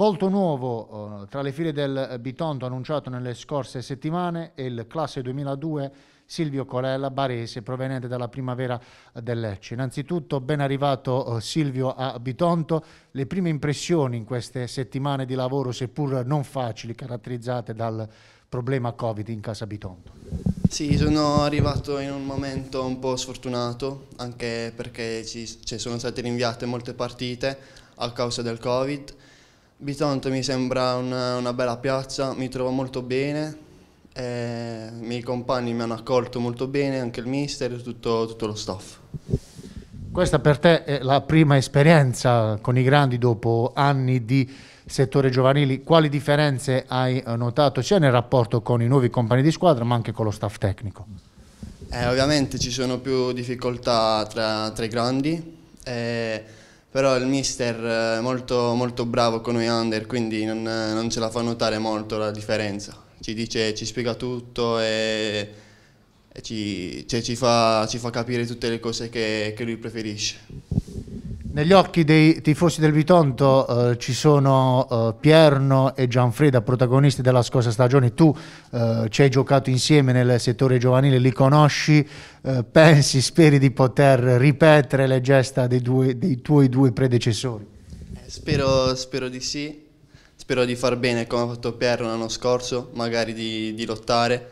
Volto nuovo eh, tra le file del Bitonto annunciato nelle scorse settimane è il classe 2002 Silvio Colella, barese, proveniente dalla primavera del Lecce. Innanzitutto ben arrivato eh, Silvio a Bitonto, le prime impressioni in queste settimane di lavoro, seppur non facili, caratterizzate dal problema Covid in casa Bitonto. Sì, sono arrivato in un momento un po' sfortunato, anche perché ci, ci sono state rinviate molte partite a causa del Covid, Bitonto mi sembra una, una bella piazza, mi trovo molto bene, eh, i miei compagni mi hanno accolto molto bene, anche il mister e tutto, tutto, lo staff. Questa per te è la prima esperienza con i grandi dopo anni di settore giovanili. Quali differenze hai notato sia nel rapporto con i nuovi compagni di squadra ma anche con lo staff tecnico? Eh, ovviamente ci sono più difficoltà tra, tra i grandi. Eh, però il mister è eh, molto, molto bravo con noi under, quindi non, eh, non, ce la fa notare molto la differenza. Ci dice, ci spiega tutto e, e ci, cioè, ci, fa, ci, fa, capire tutte le cose che, che lui preferisce. Negli occhi dei tifosi del Vitonto eh, ci sono eh, Pierno e Gianfreda, protagonisti della scorsa stagione. Tu eh, ci hai giocato insieme nel settore giovanile, li conosci, eh, pensi, speri di poter ripetere le gesta dei, due, dei tuoi due predecessori? Eh, spero, spero, di sì, spero di far bene come ha fatto Pierno l'anno scorso, magari di, di lottare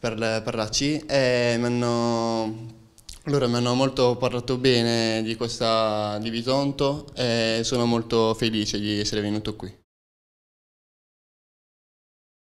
per la, per la C. E mi hanno allora mi hanno molto parlato bene di questa di Bisonto e sono molto felice di essere venuto qui.